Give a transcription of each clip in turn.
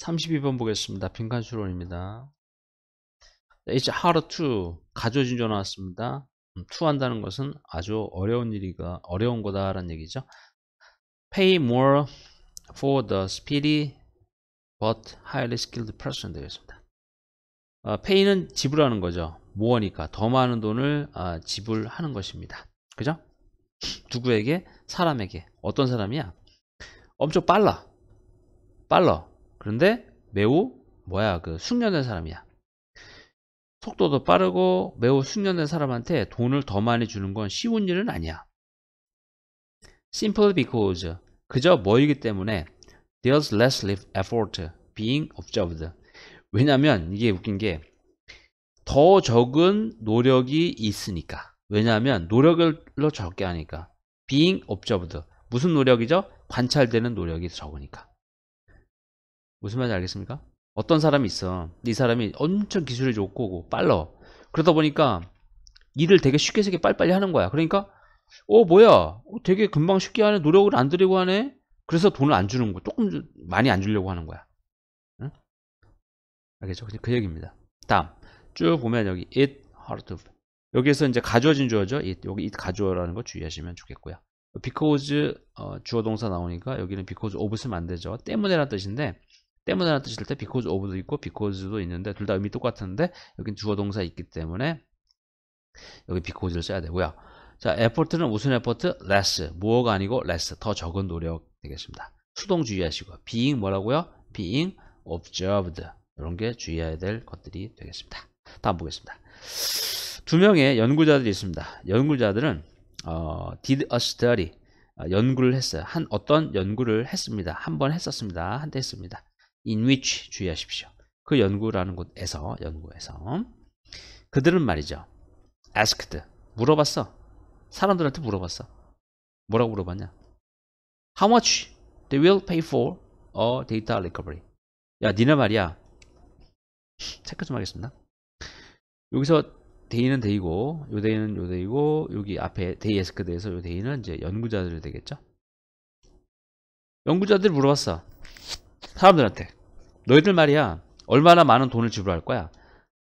32번 보겠습니다. 빈칸 수론입니다. It's hard to 가져진 줄 나왔습니다. to 음, 한다는 것은 아주 어려운 일이가 어려운 거다라는 얘기죠. Pay more for the speedy but highly skilled person 되겠습니다. 어, pay는 지불하는 거죠. 뭐어니까더 많은 돈을 어, 지불하는 것입니다. 그죠? 누구에게? 사람에게. 어떤 사람이야? 엄청 빨라. 빨라. 그런데 매우 뭐야 그 숙련된 사람이야. 속도도 빠르고 매우 숙련된 사람한테 돈을 더 많이 주는 건 쉬운 일은 아니야. Simple because 그저 뭐이기 때문에 there's less effort being observed. 왜냐면 이게 웃긴 게 더 적은 노력이 있으니까. 왜냐하면 노력을로 적게 하니까 being observed 무슨 노력이죠? 관찰되는 노력이 적으니까. 무슨 말인지 알겠습니까? 어떤 사람이 있어. 이 사람이 엄청 기술이 좋고 빨라. 그러다 보니까 일을 되게 쉽게 쉽게 빨리빨리 하는 거야. 그러니까 어 뭐야 어, 되게 금방 쉽게 하네 노력을 안 들이고 하네 그래서 돈을 안 주는 거 조금 많이 안 주려고 하는 거야 응? 알겠죠 그냥 그 얘기입니다 다음 쭉 보면 여기 it hard 여기에서 이제 가져진 주어죠 it 여기 it 가져라는 거 주의하시면 좋겠고요 because 어, 주어 동사 나오니까 여기는 because of 쓰면 안 되죠 때문에란 뜻인데 때문에라는 뜻일 때 because of도 있고 because도 있는데 둘 다 의미 똑같은데 여긴 주어 동사 있기 때문에 여기 because를 써야 되고요. 자, effort는 무슨 effort? less. 무엇가 아니고 less. 더 적은 노력 되겠습니다. 수동 주의하시고 being 뭐라고요? being observed. 이런 게 주의해야 될 것들이 되겠습니다. 다음 보겠습니다. 두 명의 연구자들이 있습니다. 연구자들은 어, did a study 아, 연구를 했어요. 한 어떤 연구를 했습니다. 한 번 했었습니다. 한때 했습니다. in which 주의하십시오. 그 연구라는 곳에서 연구해서 그들은 말이죠. asked 물어봤어. 사람들한테 물어봤어. 뭐라고 물어봤냐? How much they will pay for a data recovery? 야, 니네 말이야. 체크 좀 하겠습니다. 여기서 데이는 데이고, 요 데이는 요 데이고, 여기 앞에 데이 에스크 드에서요 데이는 이제 연구자들 되겠죠? 연구자들이 물어봤어. 사람들한테 너희들 말이야 얼마나 많은 돈을 지불할 거야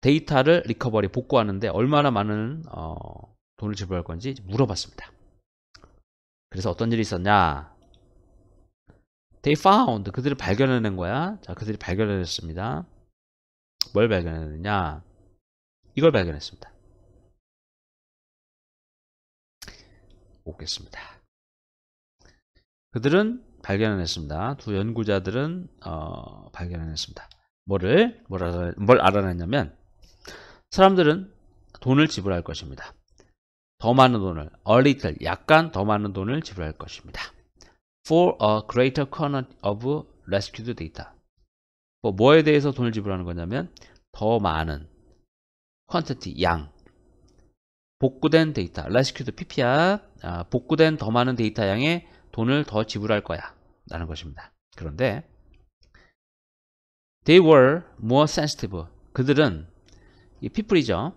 데이터를 리커버리 복구하는데 얼마나 많은 어, 돈을 지불할 건지 물어봤습니다 그래서 어떤 일이 있었냐 They found 그들을 발견해낸 거야 자 그들이 발견해냈습니다 뭘 발견했느냐 이걸 발견했습니다 오겠습니다 그들은 발견을 했습니다. 두 연구자들은 어, 발견을 했습니다. 뭐를 뭘, 알아, 뭘 알아냈냐면 사람들은 돈을 지불할 것입니다. 더 많은 돈을 a little 약간 더 많은 돈을 지불할 것입니다. For a greater quantity of rescued data. 뭐, 뭐에 대해서 돈을 지불하는 거냐면 더 많은 quantity 양 복구된 데이터, rescued PPR 아, 복구된 더 많은 데이터 양의 돈을 더 지불할 거야 라는 것입니다. 그런데 They were more sensitive. 그들은 이 people이죠.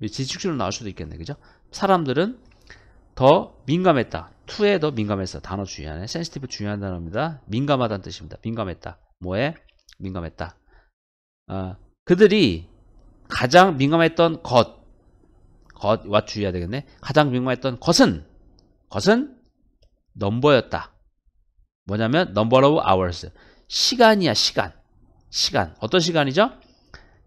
지식주로 나올 수도 있겠네. 그죠? 사람들은 더 민감했다. 투에 더 민감했어. 단어 주의하네. sensitive 중요한 단어입니다. 민감하다는 뜻입니다. 민감했다. 뭐에? 민감했다. 어, 그들이 가장 민감했던 것, 것와 주의해야 되겠네. 가장 민감했던 것은 것은 넘버였다. 뭐냐면 number of hours. 시간이야, 시간. 시간. 어떤 시간이죠?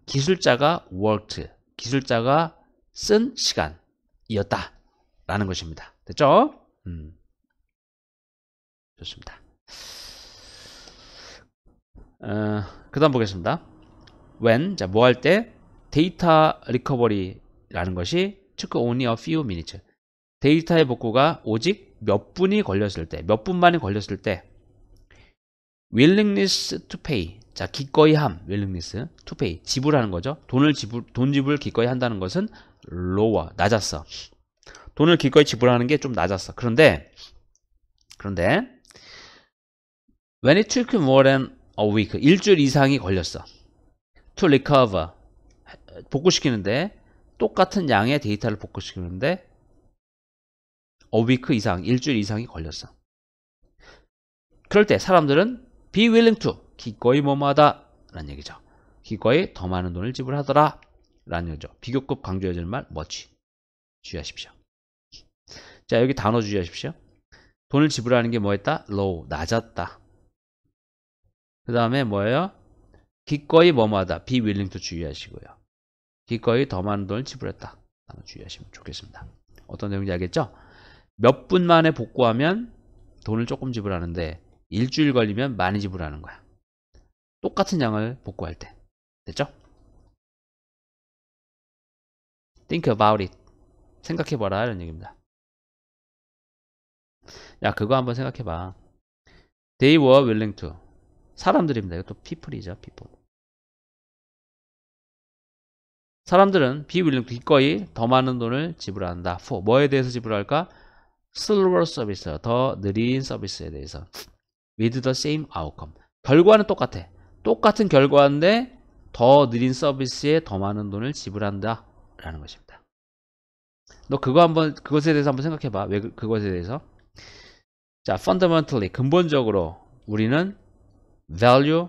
기술자가 worked. 기술자가 쓴 시간이었다. 라는 것입니다. 됐죠? 음. 좋습니다. 어, 그 다음 보겠습니다. when, 자, 뭐 할 때, 데이터 리커버리라는 것이 took only a few minutes. 데이터의 복구가 오직 몇 분이 걸렸을 때, 몇 분만이 걸렸을 때 willingness to pay 자 기꺼이 함 willingness to pay 지불하는 거죠. 돈을 지불 돈 지불 기꺼이 한다는 것은 lower 낮았어. 돈을 기꺼이 지불하는 게 좀 낮았어. 그런데 그런데 when it took more than a week 일주일 이상이 걸렸어. to recover 복구시키는데 똑같은 양의 데이터를 복구시키는데 5위크 이상, 일주일 이상이 걸렸어. 그럴 때 사람들은 be willing to, 기꺼이 뭐뭐하다 라는 얘기죠. 기꺼이 더 많은 돈을 지불하더라 라는 얘기죠. 비교급 강조해주는말 멋지. 주의하십시오. 자 여기 단어 주의하십시오. 돈을 지불하는 게 뭐였다? low, 낮았다. 그 다음에 뭐예요? 기꺼이 뭐뭐하다. be willing to 주의하시고요. 기꺼이 더 많은 돈을 지불했다. 주의하시면 좋겠습니다. 어떤 내용인지 알겠죠? 몇분 만에 복구하면 돈을 조금 지불하는데 일주일 걸리면 많이 지불하는 거야. 똑같은 양을 복구할 때. 됐죠? Think about it. 생각해봐라. 이런 얘기입니다. 야, 그거 한번 생각해봐. They were willing to. 사람들입니다. 이것도 people이죠, people. 사람들은 be willing to 기꺼이 더 많은 돈을 지불한다. for. 뭐에 대해서 지불할까? slower 서비스, 더 느린 서비스에 대해서 with the same outcome. 결과는 똑같아. 똑같은 결과인데 더 느린 서비스에 더 많은 돈을 지불한다. 라는 것입니다. 너 그거 한번, 그것에 대해서 한번 생각해봐. 왜, 그, 그것에 대해서. 자, fundamentally, 근본적으로 우리는 value,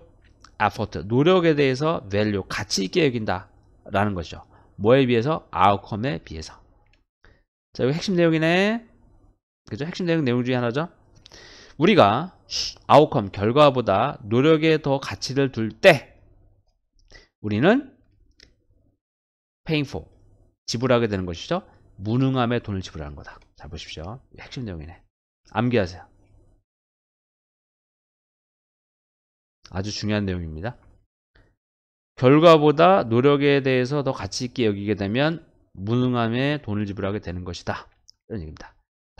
effort, 노력에 대해서 value, 가치 있게 여긴다. 라는 거죠. 뭐에 비해서? outcome에 비해서. 자, 여기 핵심 내용이네. 그죠? 핵심 내용 내용 중에 하나죠. 우리가 아웃컴 결과보다 노력에 더 가치를 둘 때 우리는 paying for 지불하게 되는 것이죠. 무능함에 돈을 지불하는 거다. 잘 보십시오. 핵심 내용이네. 암기하세요. 아주 중요한 내용입니다. 결과보다 노력에 대해서 더 가치 있게 여기게 되면 무능함에 돈을 지불하게 되는 것이다. 이런 얘기입니다.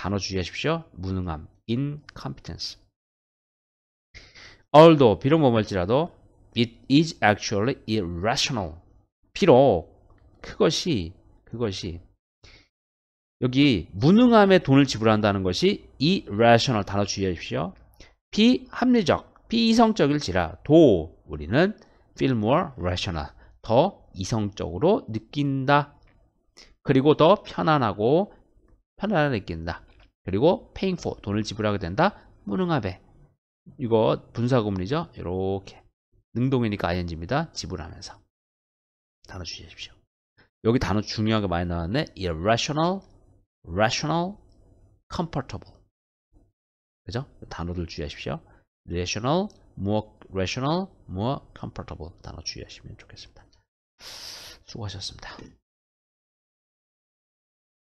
단어 주의하십시오. 무능함, incompetence. although, 비록 뭐뭐지라도 it is actually irrational. 비록 그것이 그것이 여기 무능함에 돈을 지불한다는 것이 irrational 단어 주의하십시오. 비합리적, 비이성적일지라 도 우리는 feel more rational 더 이성적으로 느낀다. 그리고 더 편안하고 편안하게 느낀다. 그리고 paying for 돈을 지불하게 된다 무능합에 이거 분사구문이죠 이렇게 능동이니까 ing입니다 지불하면서 단어 주십시오 여기 단어 중요하게 많이 나왔네 irrational rational comfortable 그죠? 단어들 주의하십시오 rational more rational more comfortable 단어 주의하시면 좋겠습니다 수고하셨습니다